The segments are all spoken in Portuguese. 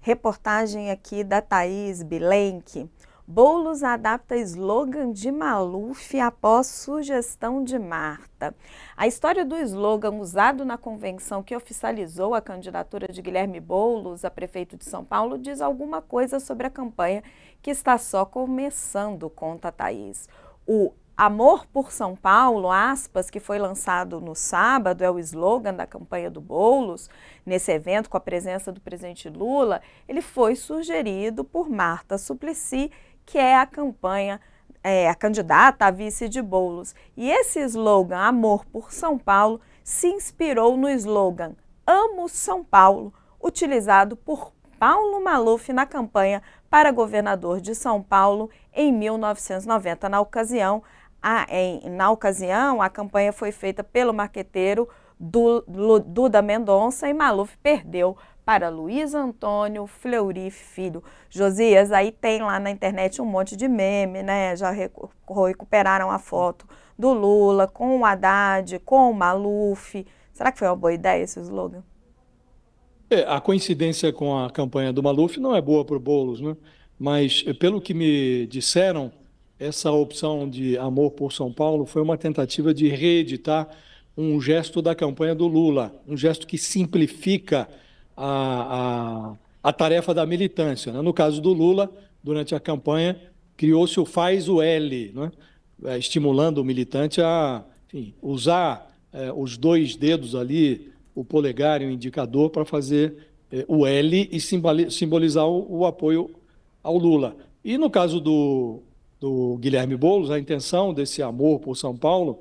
Reportagem aqui da Thaís Bilenque. Boulos adapta slogan de Maluf após sugestão de Marta. A história do slogan usado na convenção que oficializou a candidatura de Guilherme Boulos a prefeito de São Paulo diz alguma coisa sobre a campanha que está só começando, conta Thaís. O Amor por São Paulo, aspas, que foi lançado no sábado, é o slogan da campanha do Boulos, nesse evento com a presença do presidente Lula, ele foi sugerido por Marta Suplicy, que é a campanha, é, a candidata a vice de Boulos. E esse slogan, Amor por São Paulo, se inspirou no slogan Amo São Paulo, utilizado por Paulo Maluf na campanha para governador de São Paulo em 1990. Na ocasião, em, na ocasião, a campanha foi feita pelo marqueteiro Duda Mendonça e Maluf perdeu para Luiz Antônio Fleury Filho. Josias, aí tem lá na internet um monte de meme, né? Já recuperaram a foto do Lula com o Haddad, com o Maluf. Será que foi uma boa ideia esse slogan? É, a coincidência com a campanha do Maluf não é boa para o Boulos, né? Mas pelo que me disseram, essa opção de amor por São Paulo foi uma tentativa de reeditar um gesto da campanha do Lula, um gesto que simplifica a, a, a tarefa da militância. Né? No caso do Lula, durante a campanha, criou-se o faz o L, né? É, estimulando o militante a enfim, usar é, os dois dedos ali, o polegar e o indicador, para fazer é, o L e simbolizar o, o apoio ao Lula. E no caso do do Guilherme Boulos, a intenção desse amor por São Paulo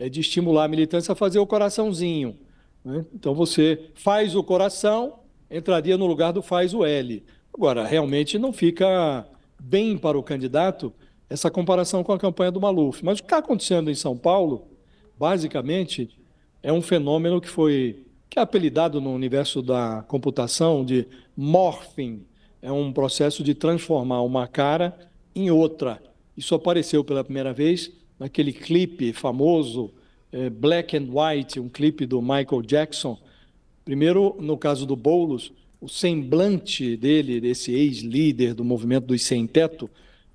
é de estimular a militância a fazer o coraçãozinho. Né? Então você faz o coração, entraria no lugar do faz o L. Agora, realmente não fica bem para o candidato essa comparação com a campanha do Maluf. Mas o que está acontecendo em São Paulo, basicamente, é um fenômeno que foi que é apelidado no universo da computação de morphing. É um processo de transformar uma cara em outra. Isso apareceu pela primeira vez naquele clipe famoso é, Black and White, um clipe do Michael Jackson. Primeiro, no caso do Boulos, o semblante dele, desse ex-líder do movimento dos sem-teto,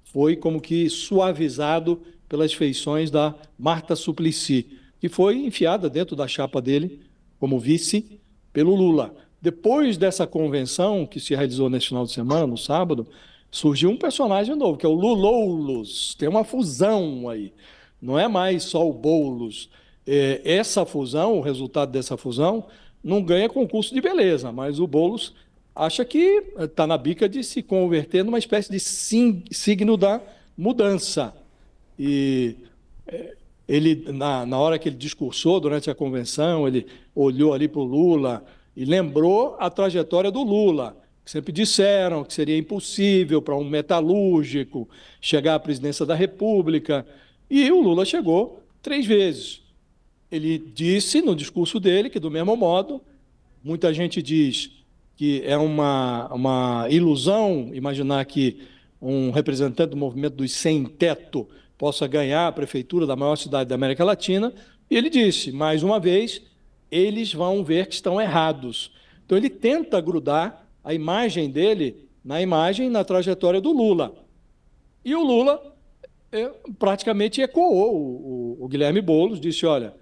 foi como que suavizado pelas feições da Marta Suplicy, que foi enfiada dentro da chapa dele como vice pelo Lula. Depois dessa convenção que se realizou nesse final de semana, no sábado, surgiu um personagem novo, que é o Luloulos. Tem uma fusão aí. Não é mais só o Boulos. É, essa fusão, o resultado dessa fusão, não ganha concurso de beleza, mas o Boulos acha que está eh, na bica de se converter numa espécie de sim, signo da mudança. E eh, ele, na, na hora que ele discursou durante a convenção, ele olhou ali para o Lula e lembrou a trajetória do Lula. Sempre disseram que seria impossível para um metalúrgico chegar à presidência da República. E o Lula chegou três vezes. Ele disse no discurso dele que, do mesmo modo, muita gente diz que é uma, uma ilusão imaginar que um representante do movimento dos sem-teto possa ganhar a prefeitura da maior cidade da América Latina. E ele disse, mais uma vez, eles vão ver que estão errados. Então ele tenta grudar a imagem dele na imagem, na trajetória do Lula. E o Lula é, praticamente ecoou o, o, o, Guilherme Boulos, disse: olha,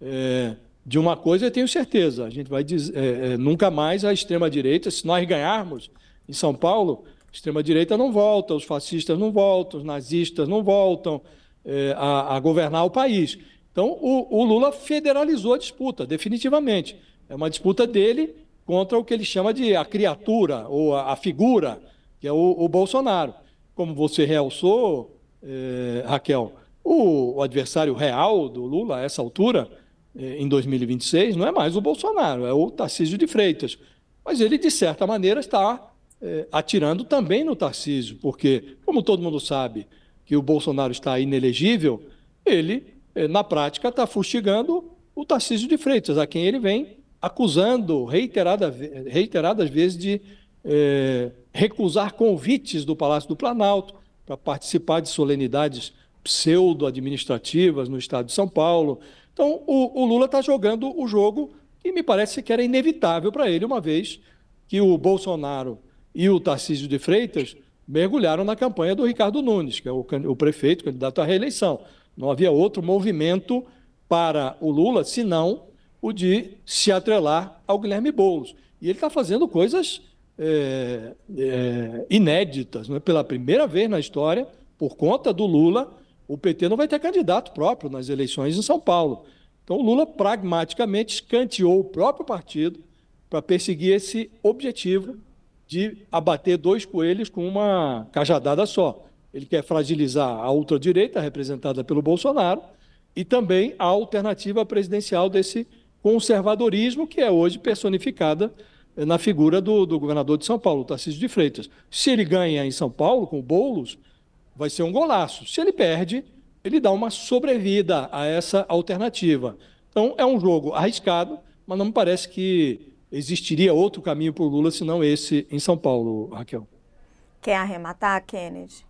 é, de uma coisa eu tenho certeza, a gente vai dizer, é, é, nunca mais a extrema-direita, se nós ganharmos em São Paulo, a extrema-direita não volta, os fascistas não voltam, os nazistas não voltam é, a, a, governar o país. Então, o, o Lula federalizou a disputa, definitivamente. É uma disputa dele contra o que ele chama de a criatura ou a, a figura, que é o, o, Bolsonaro. Como você realçou, eh, Raquel, o, o, adversário real do Lula a essa altura, eh, em 2026, não é mais o Bolsonaro, é o Tarcísio de Freitas. Mas ele, de certa maneira, está eh, atirando também no Tarcísio, porque, como todo mundo sabe que o Bolsonaro está inelegível, ele, eh, na prática, está fustigando o Tarcísio de Freitas, a quem ele vem acusando reiterada, reiteradas vezes de é, recusar convites do Palácio do Planalto para participar de solenidades pseudo-administrativas no estado de São Paulo. Então, o, o Lula está jogando o jogo e me parece que era inevitável para ele, uma vez que o Bolsonaro e o Tarcísio de Freitas mergulharam na campanha do Ricardo Nunes, que é o, o prefeito, candidato à reeleição. Não havia outro movimento para o Lula senão o de se atrelar ao Guilherme Boulos. E ele está fazendo coisas é, é, inéditas. Né? Pela primeira vez na história, por conta do Lula, o PT não vai ter candidato próprio nas eleições em São Paulo. Então, o Lula pragmaticamente escanteou o próprio partido para perseguir esse objetivo de abater dois coelhos com uma cajadada só. Ele quer fragilizar a ultradireita, representada pelo Bolsonaro, e também a alternativa presidencial desse partido conservadorismo que é hoje personificada eh, na figura do, do governador de São Paulo, Tarcísio de Freitas. Se ele ganha em São Paulo com o Boulos, vai ser um golaço. Se ele perde, ele dá uma sobrevida a essa alternativa. Então, é um jogo arriscado, mas não me parece que existiria outro caminho para o Lula senão esse em São Paulo, Raquel. Quer arrematar, Kennedy?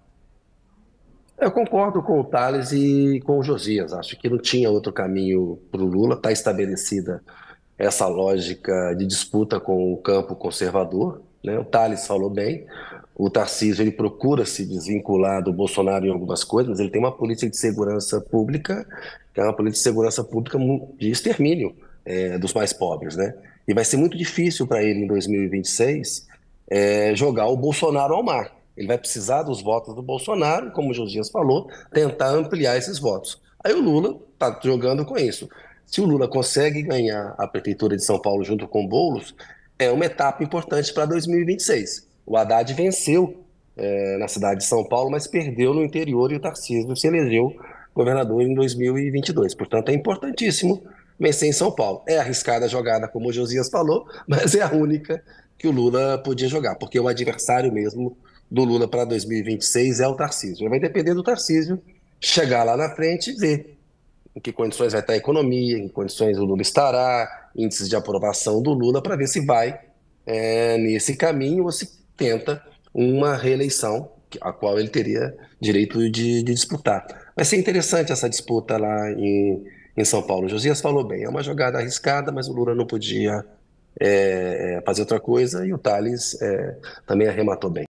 Eu concordo com o Thales e com o Josias. Acho que não tinha outro caminho para o Lula. Está estabelecida essa lógica de disputa com o campo conservador. Né? O Thales falou bem. O Tarcísio ele procura se desvincular do Bolsonaro em algumas coisas, mas ele tem uma política de segurança pública, que é uma política de segurança pública de extermínio é, dos mais pobres. Né? E vai ser muito difícil para ele, em 2026, é, jogar o Bolsonaro ao mar. Ele vai precisar dos votos do Bolsonaro, como o Josias falou, tentar ampliar esses votos. Aí o Lula está jogando com isso. Se o Lula consegue ganhar a Prefeitura de São Paulo junto com o Boulos, é uma etapa importante para 2026. O Haddad venceu é, na cidade de São Paulo, mas perdeu no interior e o Tarcísio se elegeu governador em 2022. Portanto, é importantíssimo vencer em São Paulo. É arriscada a jogada, como o Josias falou, mas é a única que o Lula podia jogar, porque é o adversário mesmo do Lula para 2026 é o Tarcísio. Vai depender do Tarcísio chegar lá na frente e ver em que condições vai estar a economia, em que condições o Lula estará, índices de aprovação do Lula, para ver se vai é, nesse caminho ou se tenta uma reeleição a qual ele teria direito de, de disputar. Vai ser interessante essa disputa lá em, em São Paulo. Josias falou bem, é uma jogada arriscada, mas o Lula não podia é, é fazer outra coisa e o Thales é, também arrematou bem.